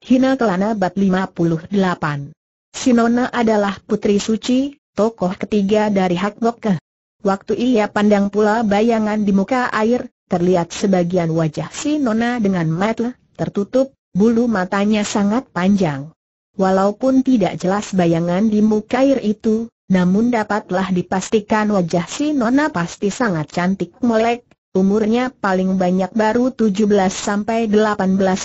Hina Kelana Bab 58 Sinona adalah putri suci, tokoh ketiga dari Hak Gokke. Waktu ia pandang pula bayangan di muka air, terlihat sebagian wajah Sinona dengan mata tertutup, bulu matanya sangat panjang. Walaupun tidak jelas bayangan di muka air itu, namun dapatlah dipastikan wajah Sinona pasti sangat cantik molek, umurnya paling banyak baru 17-18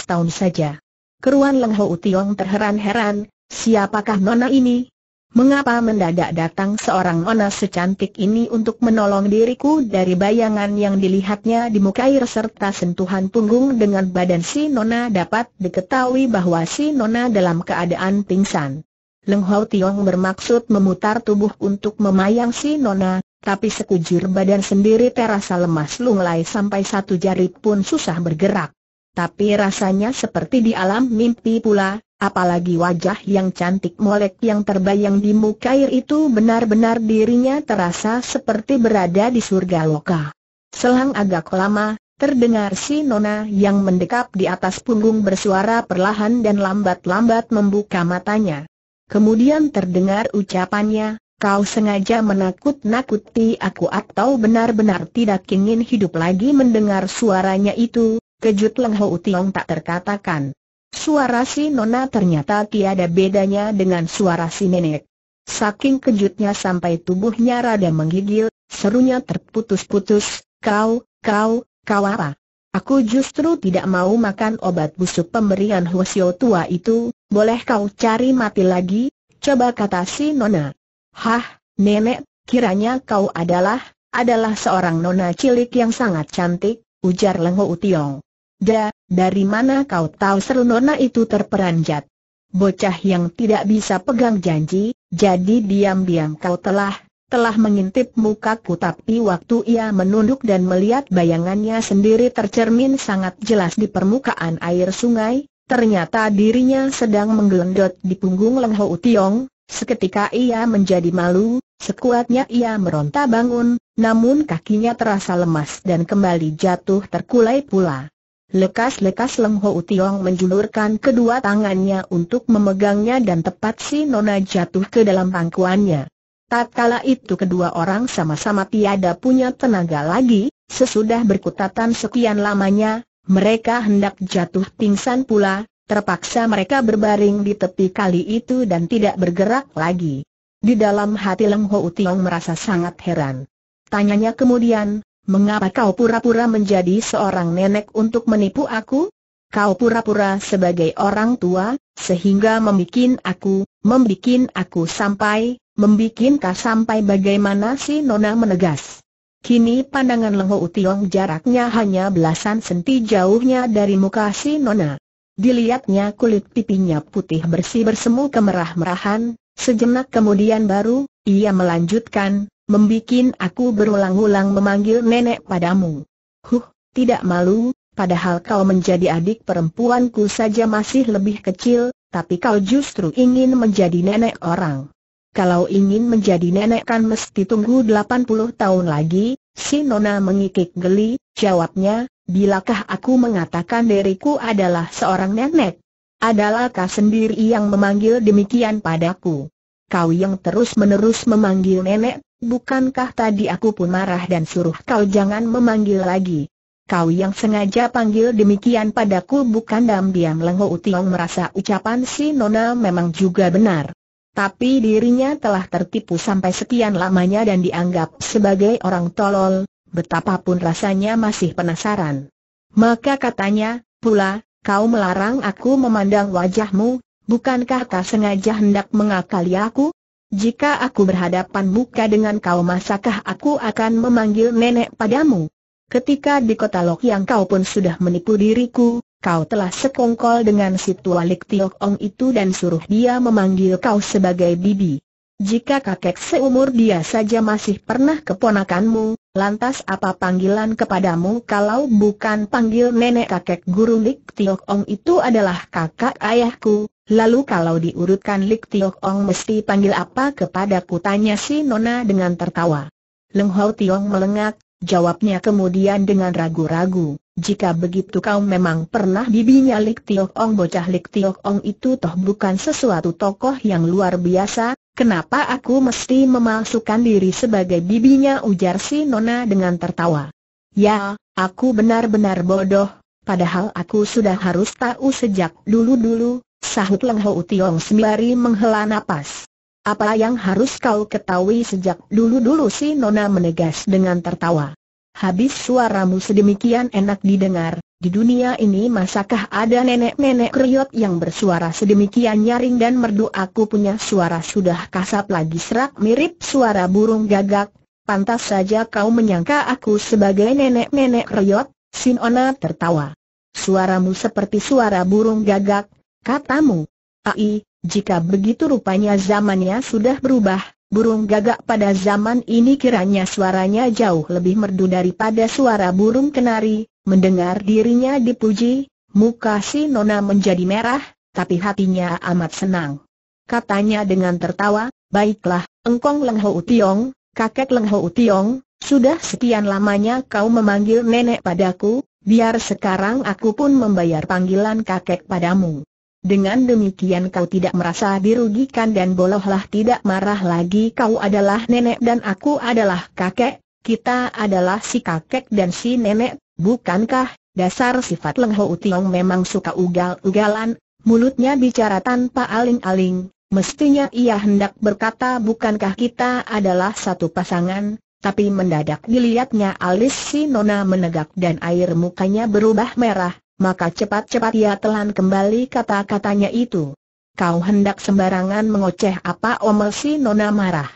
tahun saja. Keruan Leng Ho Tiong terheran-heran, siapakah nona ini? Mengapa mendadak datang seorang nona secantik ini untuk menolong diriku dari bayangan yang dilihatnya di muka air serta sentuhan punggung dengan badan si nona dapat diketahui bahwa si nona dalam keadaan pingsan. Leng Ho Tiong bermaksud memutar tubuh untuk memayang si nona, tapi sekujur badan sendiri terasa lemas lunglai sampai satu jari pun susah bergerak tapi rasanya seperti di alam mimpi pula, apalagi wajah yang cantik molek yang terbayang di muka air itu benar-benar dirinya terasa seperti berada di surga loka. Selang agak lama, terdengar si Nona yang mendekap di atas punggung bersuara perlahan dan lambat-lambat membuka matanya. Kemudian terdengar ucapannya, kau sengaja menakut-nakuti aku atau benar-benar tidak ingin hidup lagi mendengar suaranya itu, Kejut Leng Ho Utiong tak terkatakan. Suara si Nona ternyata tiada bedanya dengan suara si Nenek. Saking kejutnya sampai tubuhnya rada menggigil, serunya terputus-putus, kau, kau, kau apa? Aku justru tidak mau makan obat busuk pemberian Hwasyo tua itu, boleh kau cari mati lagi? Coba kata si Nona. Hah, Nenek, kiranya kau adalah, adalah seorang Nona cilik yang sangat cantik, ujar Leng utiong. Da, dari mana kau tahu seru itu terperanjat? Bocah yang tidak bisa pegang janji, jadi diam-diam kau telah, telah mengintip mukaku tapi waktu ia menunduk dan melihat bayangannya sendiri tercermin sangat jelas di permukaan air sungai, ternyata dirinya sedang menggelendot di punggung Leng Ho Tiong, seketika ia menjadi malu, Sekuatnya ia meronta bangun, namun kakinya terasa lemas dan kembali jatuh terkulai pula. Lekas-lekas Leng Ho Utiong menjulurkan kedua tangannya untuk memegangnya dan tepat si Nona jatuh ke dalam pangkuannya. Tatkala itu kedua orang sama-sama tiada punya tenaga lagi, sesudah berkutatan sekian lamanya, mereka hendak jatuh pingsan pula, terpaksa mereka berbaring di tepi kali itu dan tidak bergerak lagi. Di dalam hati Leng Ho Utiong merasa sangat heran. Tanyanya kemudian, Mengapa kau pura-pura menjadi seorang nenek untuk menipu aku? Kau pura-pura sebagai orang tua, sehingga membuat aku, membuat aku sampai, membuat kau sampai bagaimana si Nona menegas. Kini pandangan Lengho Utiong jaraknya hanya belasan senti jauhnya dari muka si Nona. Dilihatnya kulit pipinya putih bersih bersemu kemerah-merahan, sejenak kemudian baru, ia melanjutkan, membikin aku berulang-ulang memanggil nenek padamu. Huh, tidak malu, padahal kau menjadi adik perempuanku saja masih lebih kecil, tapi kau justru ingin menjadi nenek orang. Kalau ingin menjadi nenek kan mesti tunggu 80 tahun lagi, si Nona mengikik geli, jawabnya, bilakah aku mengatakan diriku adalah seorang nenek? Adalah kau sendiri yang memanggil demikian padaku. Kau yang terus-menerus memanggil nenek, Bukankah tadi aku pun marah dan suruh kau jangan memanggil lagi? Kau yang sengaja panggil demikian padaku bukan dam diam Lengho Utiong merasa ucapan si Nona memang juga benar. Tapi dirinya telah tertipu sampai sekian lamanya dan dianggap sebagai orang tolol, betapapun rasanya masih penasaran. Maka katanya, pula, kau melarang aku memandang wajahmu, bukankah kau sengaja hendak mengakali aku? Jika aku berhadapan muka dengan kau masakah aku akan memanggil nenek padamu? Ketika di kota Lok yang kau pun sudah menipu diriku, kau telah sekongkol dengan si Tualik Tiok Ong itu dan suruh dia memanggil kau sebagai bibi. Jika kakek seumur dia saja masih pernah keponakanmu, Lantas apa panggilan kepadamu kalau bukan panggil nenek kakek guru Lik Tiok Ong itu adalah kakak ayahku, lalu kalau diurutkan Lik Tiok Ong mesti panggil apa kepadaku tanya si Nona dengan tertawa. Leng Hau Tiong melengak, jawabnya kemudian dengan ragu-ragu, jika begitu kau memang pernah bibinya Lik Tiok Ong bocah Lik Tiok Ong itu toh bukan sesuatu tokoh yang luar biasa, Kenapa aku mesti memalsukan diri sebagai bibinya ujar si Nona dengan tertawa. Ya, aku benar-benar bodoh, padahal aku sudah harus tahu sejak dulu-dulu, sahut Leng Ho Tiong sembari menghela napas. Apa yang harus kau ketahui sejak dulu-dulu si Nona menegas dengan tertawa. Habis suaramu sedemikian enak didengar, di dunia ini masakah ada nenek-nenek kriot yang bersuara sedemikian nyaring dan merdu aku punya suara sudah kasap lagi serak mirip suara burung gagak, pantas saja kau menyangka aku sebagai nenek-nenek kriot, Sinona tertawa. Suaramu seperti suara burung gagak, katamu. Ai, jika begitu rupanya zamannya sudah berubah, burung gagak pada zaman ini kiranya suaranya jauh lebih merdu daripada suara burung kenari, Mendengar dirinya dipuji, muka si Nona menjadi merah, tapi hatinya amat senang. Katanya dengan tertawa, baiklah, engkong Leng Ho utiong, kakek Leng Ho utiong, sudah sekian lamanya kau memanggil nenek padaku, biar sekarang aku pun membayar panggilan kakek padamu. Dengan demikian kau tidak merasa dirugikan dan bolohlah tidak marah lagi kau adalah nenek dan aku adalah kakek, kita adalah si kakek dan si nenek, Bukankah, dasar sifat Leng Ho Tiong memang suka ugal-ugalan, mulutnya bicara tanpa aling-aling, mestinya ia hendak berkata bukankah kita adalah satu pasangan, tapi mendadak dilihatnya alis si Nona menegak dan air mukanya berubah merah, maka cepat-cepat ia telan kembali kata-katanya itu. Kau hendak sembarangan mengoceh apa omel si Nona marah.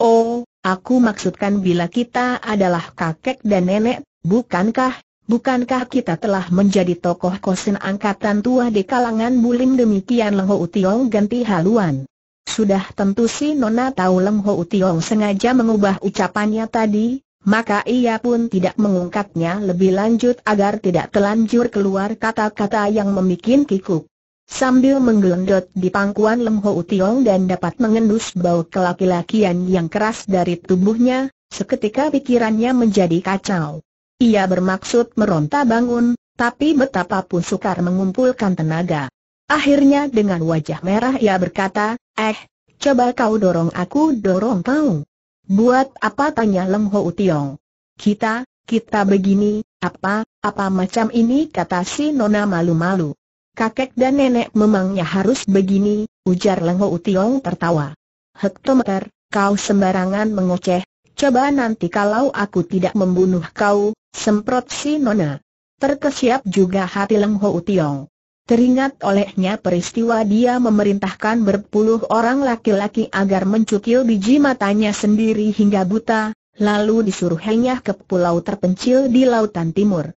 Oh, aku maksudkan bila kita adalah kakek dan nenek Bukankah, bukankah kita telah menjadi tokoh kosin angkatan tua di kalangan bulim demikian Leng Ho Tiong ganti haluan. Sudah tentu si Nona tahu Leng Ho Tiong sengaja mengubah ucapannya tadi, maka ia pun tidak mengungkapnya lebih lanjut agar tidak telanjur keluar kata-kata yang membuat kikuk. Sambil menggelendot di pangkuan Leng Ho Tiong dan dapat mengendus bau kelaki-lakian yang keras dari tubuhnya, seketika pikirannya menjadi kacau. Ia bermaksud meronta bangun, tapi betapapun sukar mengumpulkan tenaga. Akhirnya dengan wajah merah ia berkata, eh, coba kau dorong aku dorong kau. Buat apa tanya Leng Ho Utiong? Kita, kita begini, apa, apa macam ini kata si Nona malu-malu. Kakek dan nenek memangnya harus begini, ujar Leng Ho Utiong tertawa. Hektometer, kau sembarangan mengoceh, coba nanti kalau aku tidak membunuh kau, Semprot si Nona. Terkesiap juga hati Leng Ho Utiong. Teringat olehnya peristiwa dia memerintahkan berpuluh orang laki-laki agar mencukil biji matanya sendiri hingga buta, lalu disuruh hengah ke pulau terpencil di lautan timur.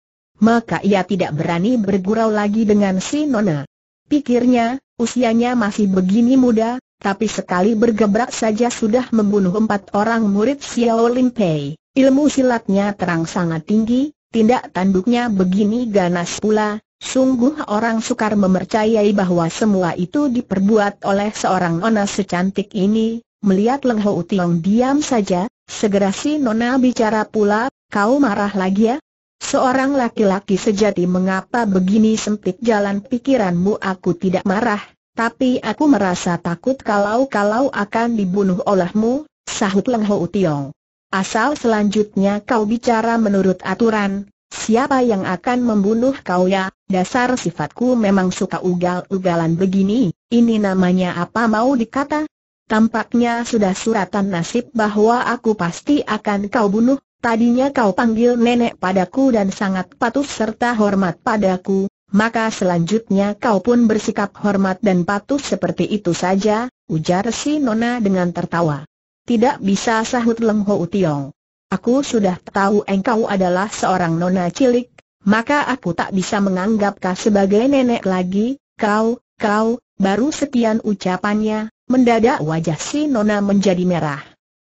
Maka ia tidak berani bergurau lagi dengan si Nona. Pikirnya, usianya masih begini muda, tapi sekali bergebrak saja sudah membunuh empat orang murid Xiao Lin Pei. Ilmu silatnya terang sangat tinggi, tindak tanduknya begini ganas pula, sungguh orang sukar memercayai bahwa semua itu diperbuat oleh seorang nona secantik ini. Melihat Leng Ho Tiong diam saja, segera si nona bicara pula, kau marah lagi ya? Seorang laki-laki sejati mengapa begini sempit jalan pikiranmu aku tidak marah, tapi aku merasa takut kalau-kalau akan dibunuh olehmu, sahut Leng Ho Tiong. Asal selanjutnya kau bicara menurut aturan, siapa yang akan membunuh kau ya? Dasar sifatku memang suka ugal-ugalan begini, ini namanya apa mau dikata? Tampaknya sudah suratan nasib bahwa aku pasti akan kau bunuh, tadinya kau panggil nenek padaku dan sangat patuh serta hormat padaku, maka selanjutnya kau pun bersikap hormat dan patuh seperti itu saja, ujar si Nona dengan tertawa. Tidak bisa sahut Leng Ho Tiong. Aku sudah tahu engkau adalah seorang nona cilik, maka aku tak bisa menganggap kau sebagai nenek lagi, kau, kau, baru sekian ucapannya, mendadak wajah si nona menjadi merah.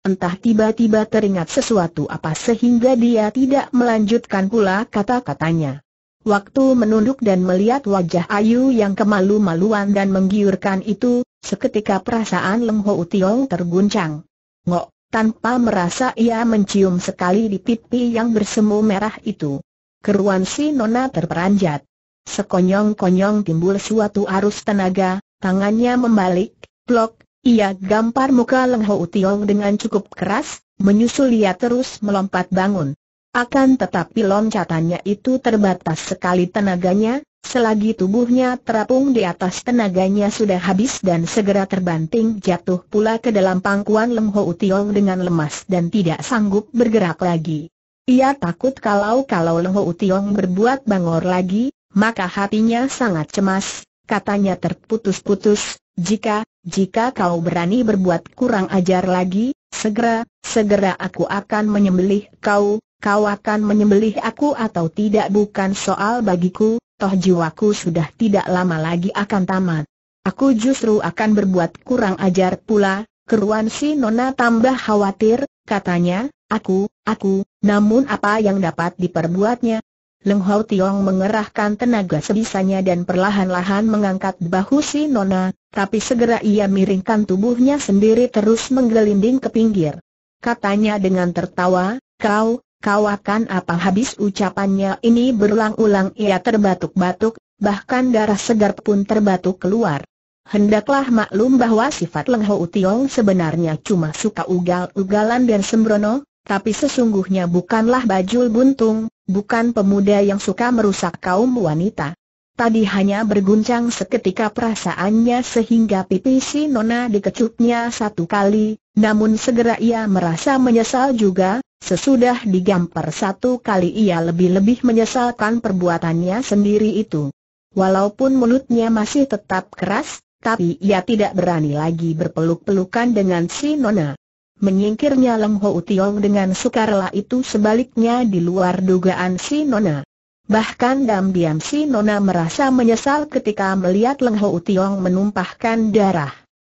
Entah tiba-tiba teringat sesuatu apa sehingga dia tidak melanjutkan pula kata-katanya. Waktu menunduk dan melihat wajah Ayu yang kemalu-maluan dan menggiurkan itu, seketika perasaan Leng Ho Tiong terguncang. Ngok, tanpa merasa ia mencium sekali di pipi yang bersemu merah itu. Keruan si Nona terperanjat. Sekonyong-konyong timbul suatu arus tenaga, tangannya membalik, blok, ia gampar muka Leng Ho Tiong dengan cukup keras, menyusul ia terus melompat bangun. Akan tetapi loncatannya itu terbatas sekali tenaganya, selagi tubuhnya terapung di atas tenaganya sudah habis dan segera terbanting jatuh pula ke dalam pangkuan Leng Ho Tiong dengan lemas dan tidak sanggup bergerak lagi. Ia takut kalau-kalau Leng Ho Tiong berbuat bangor lagi, maka hatinya sangat cemas, katanya terputus-putus, jika, jika kau berani berbuat kurang ajar lagi, segera, segera aku akan menyembelih kau, kau akan menyembelih aku atau tidak bukan soal bagiku, toh jiwaku sudah tidak lama lagi akan tamat. Aku justru akan berbuat kurang ajar pula, keruan si Nona tambah khawatir, katanya, aku, aku, namun apa yang dapat diperbuatnya? Leng hau Tiong mengerahkan tenaga sebisanya dan perlahan-lahan mengangkat bahu si Nona, tapi segera ia miringkan tubuhnya sendiri terus menggelinding ke pinggir. Katanya dengan tertawa, kau, kau akan apa habis ucapannya ini berulang-ulang ia terbatuk-batuk, bahkan darah segar pun terbatuk keluar. Hendaklah maklum bahwa sifat Leng Ho Tiong sebenarnya cuma suka ugal-ugalan dan sembrono, tapi sesungguhnya bukanlah bajul buntung, bukan pemuda yang suka merusak kaum wanita. Tadi hanya berguncang seketika perasaannya sehingga pipi si Nona dikecupnya satu kali, namun segera ia merasa menyesal juga, sesudah digampar satu kali ia lebih-lebih menyesalkan perbuatannya sendiri itu. Walaupun mulutnya masih tetap keras, tapi ia tidak berani lagi berpeluk-pelukan dengan si Nona. Menyingkirnya Leng Ho Tiong dengan sukarela itu sebaliknya di luar dugaan si Nona. Bahkan diam-diam si Nona merasa menyesal ketika melihat Leng Ho Tiong menumpahkan darah.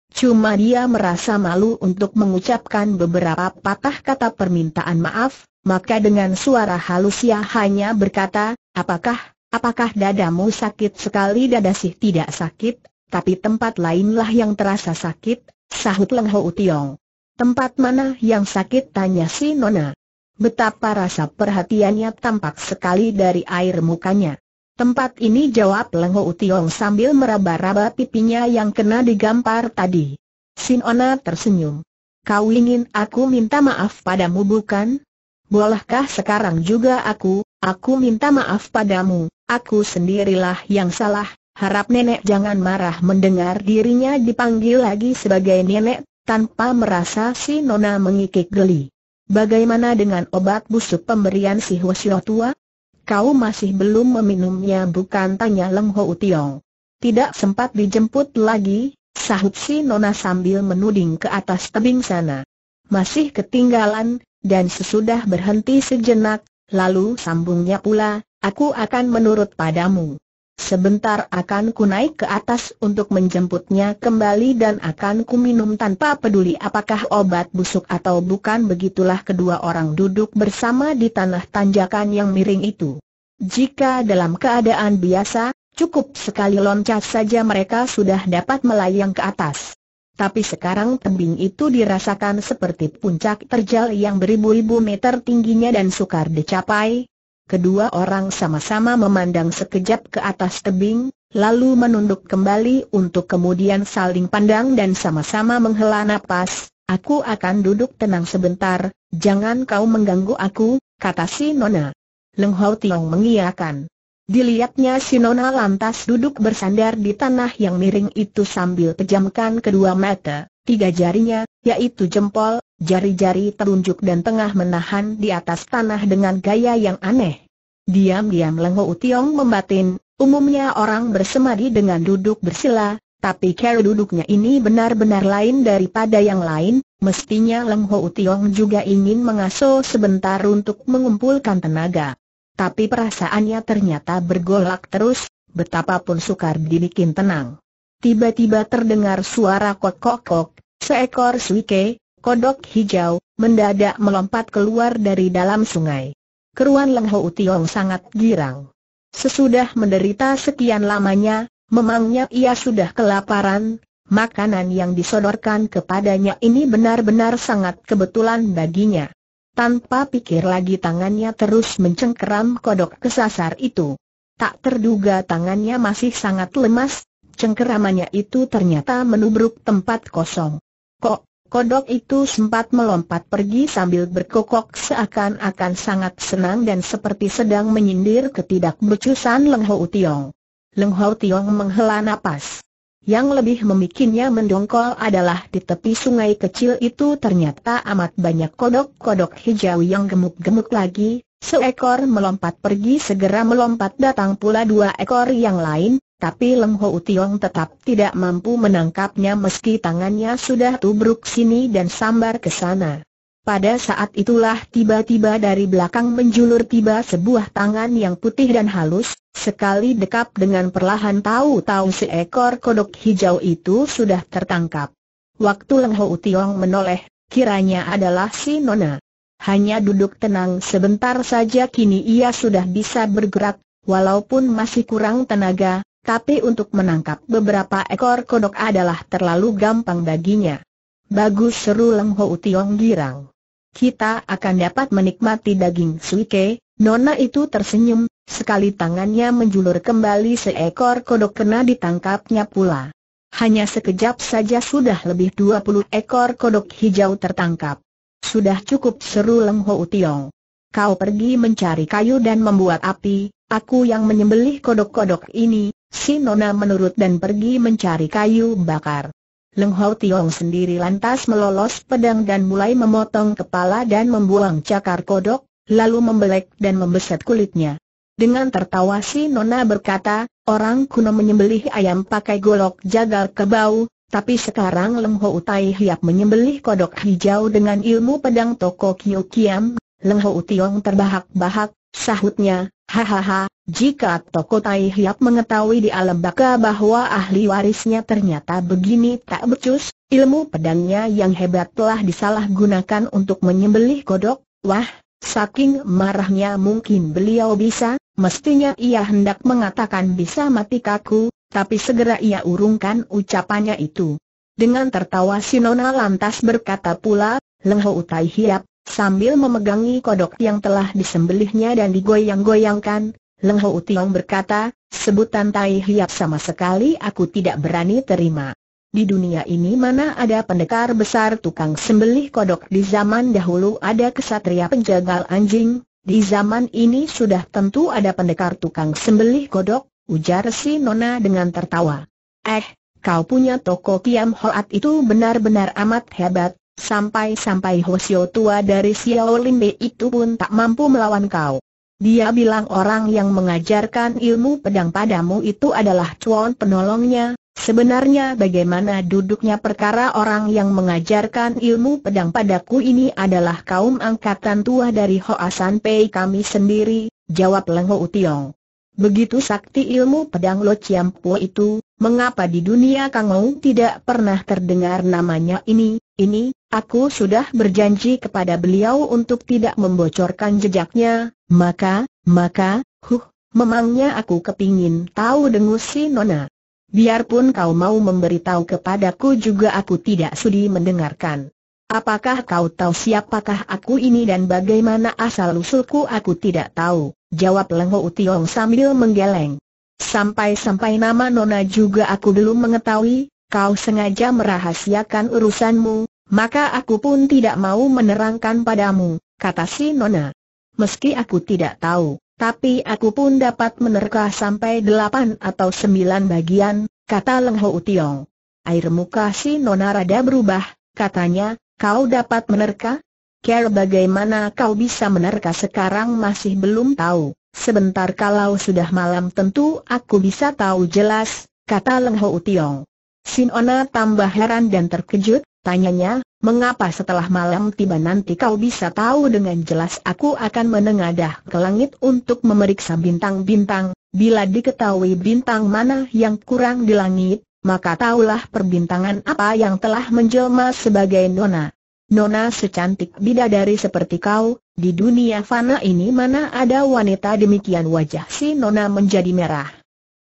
Cuma dia merasa malu untuk mengucapkan beberapa patah kata permintaan maaf, maka dengan suara halus ia hanya berkata, apakah, apakah dadamu sakit sekali dada sih tidak sakit, tapi tempat lainlah yang terasa sakit, sahut Leng Ho Tiong. Tempat mana yang sakit tanya si Nona. Betapa rasa perhatiannya tampak sekali dari air mukanya. Tempat ini jawab Lengho Utiong sambil meraba-raba pipinya yang kena digampar tadi. Sinona tersenyum. Kau ingin aku minta maaf padamu bukan? Bolehkah sekarang juga aku, aku minta maaf padamu, aku sendirilah yang salah, harap nenek jangan marah mendengar dirinya dipanggil lagi sebagai nenek, tanpa merasa si Nona mengikik geli. Bagaimana dengan obat busuk pemberian si Hwasyo tua? Kau masih belum meminumnya bukan tanya Leng Ho Utiong. Tidak sempat dijemput lagi, sahut si Nona sambil menuding ke atas tebing sana. Masih ketinggalan, dan sesudah berhenti sejenak, lalu sambungnya pula, aku akan menurut padamu. Sebentar akan ku naik ke atas untuk menjemputnya kembali dan akan ku minum tanpa peduli apakah obat busuk atau bukan begitulah kedua orang duduk bersama di tanah tanjakan yang miring itu. Jika dalam keadaan biasa, cukup sekali loncat saja mereka sudah dapat melayang ke atas. Tapi sekarang tebing itu dirasakan seperti puncak terjal yang beribu-ribu meter tingginya dan sukar dicapai, Kedua orang sama-sama memandang sekejap ke atas tebing, lalu menunduk kembali untuk kemudian saling pandang dan sama-sama menghela napas. Aku akan duduk tenang sebentar, jangan kau mengganggu aku, kata si Nona. Leng Hau Tiong mengiyakan. Dilihatnya si Nona lantas duduk bersandar di tanah yang miring itu sambil pejamkan kedua mata, tiga jarinya, yaitu jempol, Jari-jari telunjuk dan tengah menahan di atas tanah dengan gaya yang aneh. Diam-diam Leng utiong membatin, umumnya orang bersemadi dengan duduk bersila, tapi cara duduknya ini benar-benar lain daripada yang lain, mestinya Leng Ho Tiong juga ingin mengaso sebentar untuk mengumpulkan tenaga. Tapi perasaannya ternyata bergolak terus, betapapun sukar dibikin tenang. Tiba-tiba terdengar suara kokok-kok, seekor suike, kodok hijau, mendadak melompat keluar dari dalam sungai. Keruan Leng Ho Tiong sangat girang. Sesudah menderita sekian lamanya, memangnya ia sudah kelaparan, makanan yang disodorkan kepadanya ini benar-benar sangat kebetulan baginya. Tanpa pikir lagi tangannya terus mencengkeram kodok kesasar itu. Tak terduga tangannya masih sangat lemas, cengkeramannya itu ternyata menubruk tempat kosong. Kok, Kodok itu sempat melompat pergi sambil berkokok seakan-akan sangat senang dan seperti sedang menyindir ketidakbecusan Leng Ho Tiong. Leng Ho Tiong menghela napas. Yang lebih memikirnya mendongkol adalah di tepi sungai kecil itu ternyata amat banyak kodok-kodok hijau yang gemuk-gemuk lagi, seekor melompat pergi segera melompat datang pula dua ekor yang lain, tapi Leng Ho Tiong tetap tidak mampu menangkapnya meski tangannya sudah tubruk sini dan sambar ke sana. Pada saat itulah tiba-tiba dari belakang menjulur tiba sebuah tangan yang putih dan halus, sekali dekap dengan perlahan tahu-tahu seekor kodok hijau itu sudah tertangkap. Waktu Leng Ho Tiong menoleh, kiranya adalah si Nona. Hanya duduk tenang sebentar saja kini ia sudah bisa bergerak, walaupun masih kurang tenaga, tapi untuk menangkap beberapa ekor kodok adalah terlalu gampang baginya. Bagus seru Leng Ho Tiong girang. Kita akan dapat menikmati daging suike, Nona itu tersenyum, sekali tangannya menjulur kembali seekor kodok kena ditangkapnya pula. Hanya sekejap saja sudah lebih 20 ekor kodok hijau tertangkap. Sudah cukup seru Leng Ho Tiong. Kau pergi mencari kayu dan membuat api, aku yang menyembelih kodok-kodok ini, Si Nona menurut dan pergi mencari kayu bakar. Leng Hau Tiong sendiri lantas melolos pedang dan mulai memotong kepala dan membuang cakar kodok, lalu membelek dan membeset kulitnya. Dengan tertawa si Nona berkata, orang kuno menyembelih ayam pakai golok jagal kebau, tapi sekarang Leng Ho Tai Hiap menyembelih kodok hijau dengan ilmu pedang Toko Kiyo Kiam, Leng Ho Tiong terbahak-bahak, sahutnya, Hahaha, jika Toko Tai Hiap mengetahui di alam baka bahwa ahli warisnya ternyata begini tak becus, ilmu pedangnya yang hebat telah disalahgunakan untuk menyembelih kodok, wah, saking marahnya mungkin beliau bisa, mestinya ia hendak mengatakan bisa mati kaku, tapi segera ia urungkan ucapannya itu. Dengan tertawa si Nona lantas berkata pula, Leng Tai Hiap, Sambil memegangi kodok yang telah disembelihnya dan digoyang-goyangkan, Leng Ho Tiong berkata, sebutan Tai Hiap sama sekali aku tidak berani terima. Di dunia ini mana ada pendekar besar tukang sembelih kodok di zaman dahulu ada kesatria penjagal anjing, di zaman ini sudah tentu ada pendekar tukang sembelih kodok, ujar si Nona dengan tertawa. Eh, kau punya toko Kiam Hoat itu benar-benar amat hebat, Sampai-sampai Hosio tua dari Xiao Limbe itu pun tak mampu melawan kau. Dia bilang orang yang mengajarkan ilmu pedang padamu itu adalah cuan penolongnya. Sebenarnya bagaimana duduknya perkara orang yang mengajarkan ilmu pedang padaku ini adalah kaum angkatan tua dari Hoasan Pei kami sendiri, jawab Lengho Utiong. Begitu sakti ilmu pedang Lo Po itu, mengapa di dunia Kangou tidak pernah terdengar namanya ini, ini, aku sudah berjanji kepada beliau untuk tidak membocorkan jejaknya, maka, maka, huh, memangnya aku kepingin tahu dengus si Nona. Biarpun kau mau memberitahu kepadaku juga aku tidak sudi mendengarkan. Apakah kau tahu siapakah aku ini dan bagaimana asal-usulku aku tidak tahu, jawab Lengho Utiong sambil menggeleng. Sampai-sampai nama Nona juga aku belum mengetahui, kau sengaja merahasiakan urusanmu, maka aku pun tidak mau menerangkan padamu, kata si Nona. Meski aku tidak tahu, tapi aku pun dapat menerka sampai delapan atau sembilan bagian, kata Leng Ho Tiong. Air muka si Nona rada berubah, katanya, kau dapat menerka? Care bagaimana kau bisa menerka sekarang masih belum tahu, sebentar kalau sudah malam tentu aku bisa tahu jelas, kata Leng Ho Tiong. Sinona tambah heran dan terkejut, tanyanya, mengapa setelah malam tiba nanti kau bisa tahu dengan jelas aku akan menengadah ke langit untuk memeriksa bintang-bintang, bila diketahui bintang mana yang kurang di langit, maka taulah perbintangan apa yang telah menjelma sebagai nona. Nona secantik bidadari seperti kau, di dunia fana ini mana ada wanita demikian wajah si Nona menjadi merah.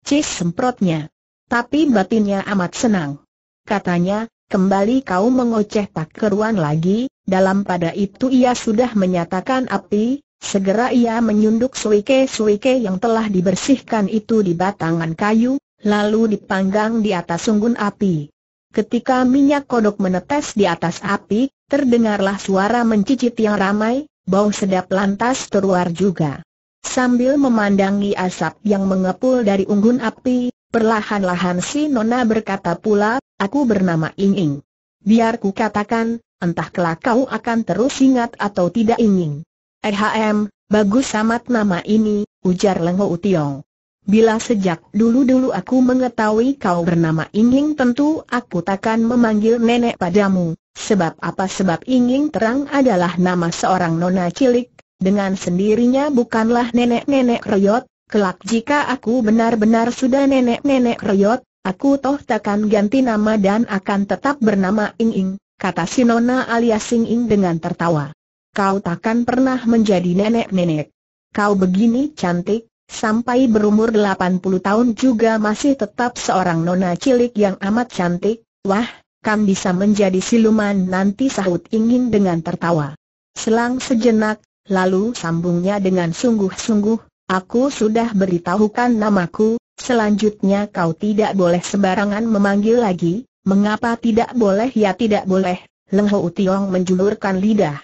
Cis semprotnya. Tapi batinnya amat senang. Katanya, kembali kau mengoceh tak keruan lagi, dalam pada itu ia sudah menyatakan api, segera ia menyunduk suike-suike yang telah dibersihkan itu di batangan kayu, lalu dipanggang di atas unggun api. Ketika minyak kodok menetes di atas api, terdengarlah suara mencicit yang ramai, bau sedap lantas keluar juga. Sambil memandangi asap yang mengepul dari unggun api, Perlahan-lahan si Nona berkata pula, aku bernama Ing Ing. Biar ku katakan, entah kelak kau akan terus ingat atau tidak ingin. Ehm, bagus amat nama ini, ujar Lengo Utiong. Bila sejak dulu-dulu aku mengetahui kau bernama Ing tentu aku takkan memanggil nenek padamu, sebab apa sebab Ing terang adalah nama seorang nona cilik, dengan sendirinya bukanlah nenek-nenek reyot, Kelak jika aku benar-benar sudah nenek-nenek reyot, aku toh takkan ganti nama dan akan tetap bernama Ing Ing, kata si Nona alias Ing Ing dengan tertawa. Kau takkan pernah menjadi nenek-nenek. Kau begini cantik, sampai berumur 80 tahun juga masih tetap seorang nona cilik yang amat cantik, wah, kan bisa menjadi siluman nanti sahut Ing Ing dengan tertawa. Selang sejenak, lalu sambungnya dengan sungguh-sungguh, Aku sudah beritahukan namaku, selanjutnya kau tidak boleh sembarangan memanggil lagi, mengapa tidak boleh ya tidak boleh, Leng Ho Tiong menjulurkan lidah.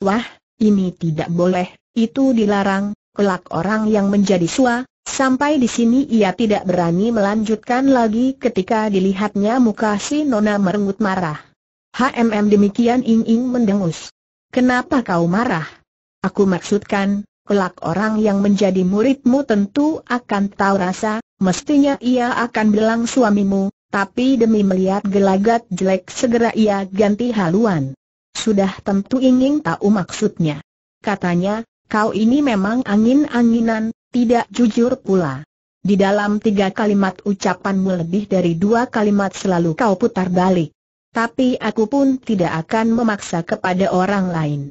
Wah, ini tidak boleh, itu dilarang, kelak orang yang menjadi sua, sampai di sini ia tidak berani melanjutkan lagi ketika dilihatnya muka si Nona merengut marah. HMM demikian Ing Ing mendengus. Kenapa kau marah? Aku maksudkan, kelak orang yang menjadi muridmu tentu akan tahu rasa, mestinya ia akan bilang suamimu, tapi demi melihat gelagat jelek segera ia ganti haluan. Sudah tentu ingin tahu maksudnya. Katanya, kau ini memang angin-anginan, tidak jujur pula. Di dalam tiga kalimat ucapanmu lebih dari dua kalimat selalu kau putar balik. Tapi aku pun tidak akan memaksa kepada orang lain.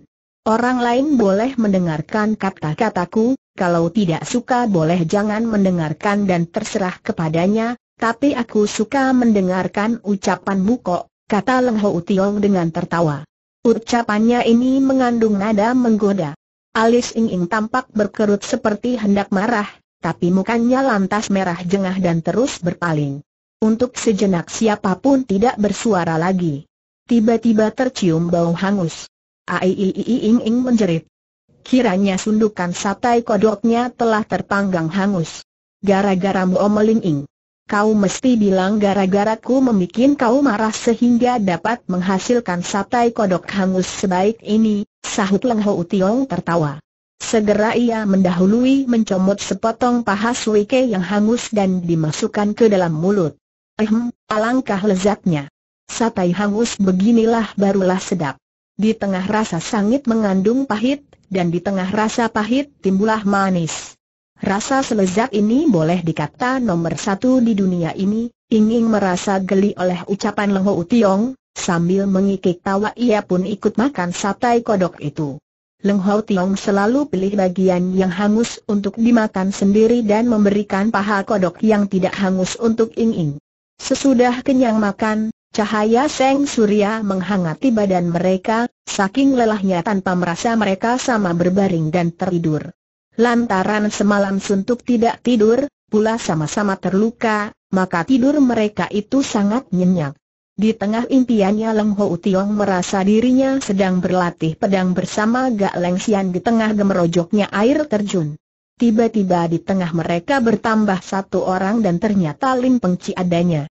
Orang lain boleh mendengarkan kata-kataku, kalau tidak suka boleh jangan mendengarkan dan terserah kepadanya, tapi aku suka mendengarkan ucapanmu kok, kata Leng Ho Tiong dengan tertawa. Ucapannya ini mengandung nada menggoda. Alis Ing Ing tampak berkerut seperti hendak marah, tapi mukanya lantas merah jengah dan terus berpaling. Untuk sejenak siapapun tidak bersuara lagi. Tiba-tiba tercium bau hangus. Aiiiing menjerit. Kiranya sundukan satai kodoknya telah terpanggang hangus. gara gara omeling ing. Kau mesti bilang gara-garaku memikin kau marah sehingga dapat menghasilkan satai kodok hangus sebaik ini, sahut Leng Ho tertawa. Segera ia mendahului mencomot sepotong paha suike yang hangus dan dimasukkan ke dalam mulut. Ehem, alangkah lezatnya. Satai hangus beginilah barulah sedap. Di tengah rasa sangit mengandung pahit, dan di tengah rasa pahit timbulah manis. Rasa selezat ini boleh dikata nomor satu di dunia ini, ingin merasa geli oleh ucapan Lengho Utiong, sambil mengikik tawa ia pun ikut makan satai kodok itu. Lengho Tiong selalu pilih bagian yang hangus untuk dimakan sendiri dan memberikan paha kodok yang tidak hangus untuk Ing Sesudah kenyang makan, Cahaya Seng Surya menghangati badan mereka, saking lelahnya tanpa merasa mereka sama berbaring dan tertidur. Lantaran semalam suntuk tidak tidur, pula sama-sama terluka, maka tidur mereka itu sangat nyenyak. Di tengah impiannya Leng Ho Tiong merasa dirinya sedang berlatih pedang bersama Gak Leng Sian di tengah gemerojoknya air terjun. Tiba-tiba di tengah mereka bertambah satu orang dan ternyata Lim Pengci adanya.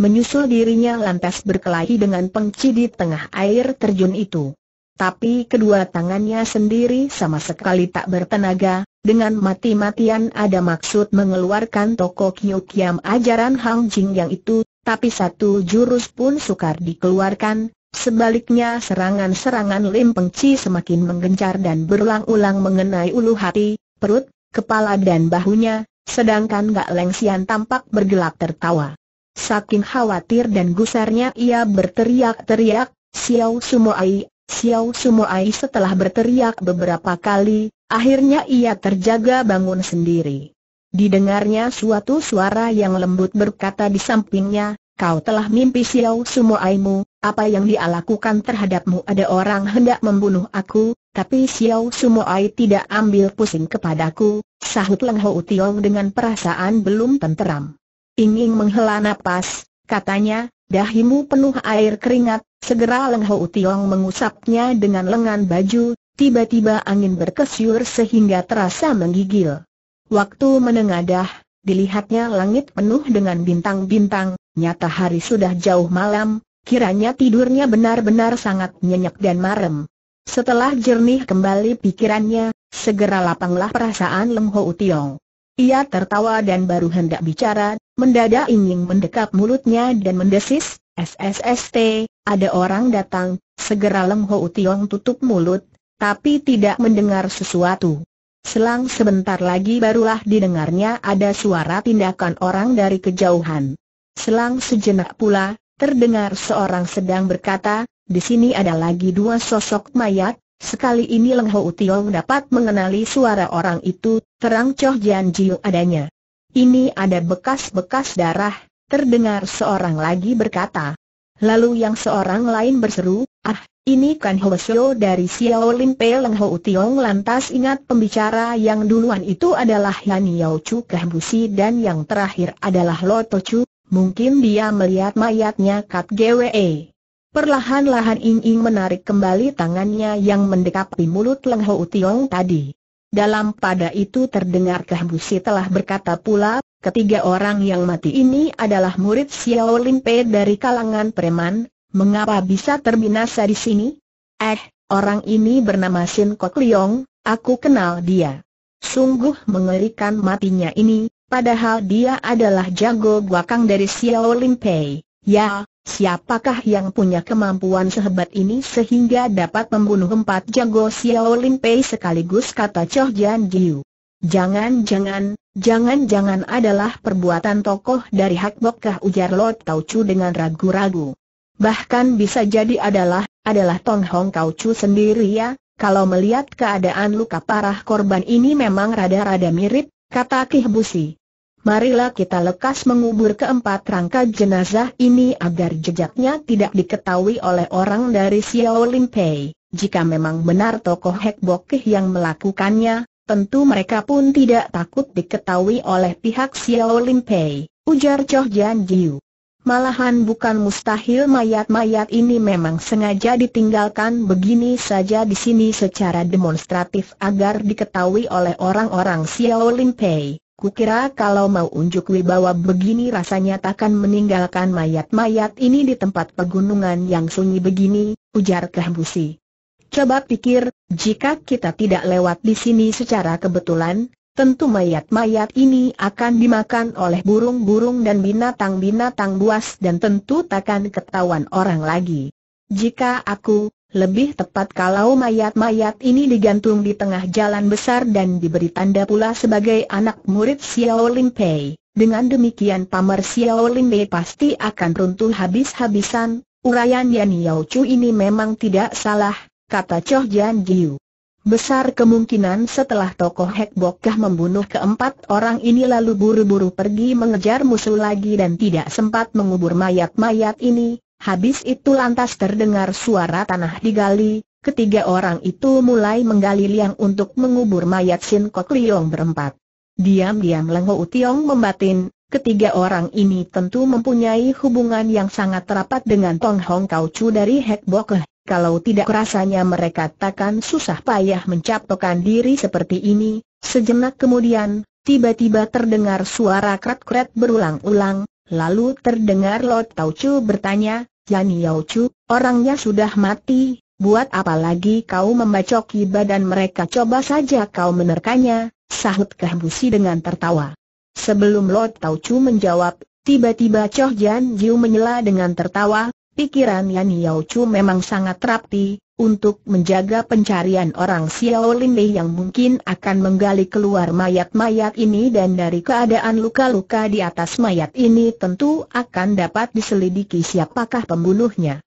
Menyusul dirinya lantas berkelahi dengan pengci di tengah air terjun itu. Tapi kedua tangannya sendiri sama sekali tak bertenaga, dengan mati-matian ada maksud mengeluarkan toko Kyukyam ajaran Hang Jing yang itu, tapi satu jurus pun sukar dikeluarkan, sebaliknya serangan-serangan Lim Pengci semakin menggencar dan berulang-ulang mengenai ulu hati, perut, kepala dan bahunya, sedangkan Gak Lengsian tampak bergelak tertawa. Saking khawatir dan gusarnya ia berteriak-teriak, Xiao Sumoai, Xiao Sumoai setelah berteriak beberapa kali, akhirnya ia terjaga bangun sendiri. Didengarnya suatu suara yang lembut berkata di sampingnya, kau telah mimpi Xiao Sumoaimu, apa yang dia lakukan terhadapmu ada orang hendak membunuh aku, tapi Xiao Sumoai tidak ambil pusing kepadaku, sahut Leng Ho Tiong dengan perasaan belum tenteram ingin menghela napas, katanya, dahimu penuh air keringat, segera Lengho Tiong mengusapnya dengan lengan baju, tiba-tiba angin berkesyur sehingga terasa menggigil. Waktu menengadah, dilihatnya langit penuh dengan bintang-bintang, nyata hari sudah jauh malam, kiranya tidurnya benar-benar sangat nyenyak dan marem. Setelah jernih kembali pikirannya, segera lapanglah perasaan Leng Ho Tiong. Ia tertawa dan baru hendak bicara, mendadak ingin mendekap mulutnya dan mendesis, SSST, ada orang datang, segera Leng Ho Tiong tutup mulut, tapi tidak mendengar sesuatu. Selang sebentar lagi barulah didengarnya ada suara tindakan orang dari kejauhan. Selang sejenak pula, terdengar seorang sedang berkata, di sini ada lagi dua sosok mayat, sekali ini Leng Ho Tiong dapat mengenali suara orang itu, Terang Choh Jian Jiu adanya. Ini ada bekas-bekas darah, terdengar seorang lagi berkata. Lalu yang seorang lain berseru, ah, ini kan Ho Sio dari Xiao Lin Pei Leng Ho Tiong lantas ingat pembicara yang duluan itu adalah Yan Yao Chu kehbusi dan yang terakhir adalah Lo To Chu, mungkin dia melihat mayatnya Kat GWE. E. Perlahan-lahan Ying Ying menarik kembali tangannya yang mendekap di mulut Leng Ho Tiong tadi. Dalam pada itu terdengar kehembusi telah berkata pula, ketiga orang yang mati ini adalah murid Xiao Limpe dari kalangan preman, mengapa bisa terbinasa di sini? Eh, orang ini bernama Sin Kok Leong, aku kenal dia. Sungguh mengerikan matinya ini, padahal dia adalah jago guakang dari Xiao Limpe. Ya, siapakah yang punya kemampuan sehebat ini sehingga dapat membunuh empat jago Xiao Lin Pei sekaligus kata Choh Jian Jiu. Jangan-jangan, jangan-jangan adalah perbuatan tokoh dari Hak Bokkah ujar Lord Tau Chu dengan ragu-ragu. Bahkan bisa jadi adalah, adalah Tong Hong Kau Chu sendiri ya, kalau melihat keadaan luka parah korban ini memang rada-rada mirip, kata Kih Busi marilah kita lekas mengubur keempat rangka jenazah ini agar jejaknya tidak diketahui oleh orang dari Xiao Lin Pei. Jika memang benar tokoh Hek Bokeh yang melakukannya, tentu mereka pun tidak takut diketahui oleh pihak Xiao Lin Pei, ujar Choh Jian Jiu. Malahan bukan mustahil mayat-mayat ini memang sengaja ditinggalkan begini saja di sini secara demonstratif agar diketahui oleh orang-orang Xiao Lin Pei. Kukira kalau mau unjuk wibawa begini rasanya takkan meninggalkan mayat-mayat ini di tempat pegunungan yang sunyi begini, ujar kehbusi. Coba pikir, jika kita tidak lewat di sini secara kebetulan, tentu mayat-mayat ini akan dimakan oleh burung-burung dan binatang-binatang buas dan tentu takkan ketahuan orang lagi. Jika aku, lebih tepat kalau mayat-mayat ini digantung di tengah jalan besar dan diberi tanda pula sebagai anak murid Xiao Lin Pei. Dengan demikian pamer Xiao Lin Pei pasti akan runtuh habis-habisan. Uraian Yan Yao Chu ini memang tidak salah, kata Choh Jian Jiu. Besar kemungkinan setelah tokoh Hek Bokkah membunuh keempat orang ini lalu buru-buru pergi mengejar musuh lagi dan tidak sempat mengubur mayat-mayat ini, Habis itu lantas terdengar suara tanah digali, ketiga orang itu mulai menggali liang untuk mengubur mayat Sin Kok Liong berempat. Diam-diam Leng Ho Tiong membatin, ketiga orang ini tentu mempunyai hubungan yang sangat rapat dengan Tong Hong Kau Chu dari Hek Bokeh. Kalau tidak rasanya mereka takkan susah payah mencaptokan diri seperti ini, sejenak kemudian, tiba-tiba terdengar suara kret-kret berulang-ulang, Lalu terdengar Lo Tau Chu bertanya, Yan Yau Chu, orangnya sudah mati, buat apa lagi kau membacoki badan mereka coba saja kau menerkanya, sahut Kahbusi dengan tertawa. Sebelum Lo Tau Chu menjawab, tiba-tiba Choh Jan Jiu menyela dengan tertawa, pikiran Yan Yau Chu memang sangat rapi, untuk menjaga pencarian orang Xiaolin Li yang mungkin akan menggali keluar mayat-mayat ini dan dari keadaan luka-luka di atas mayat ini tentu akan dapat diselidiki siapakah pembunuhnya.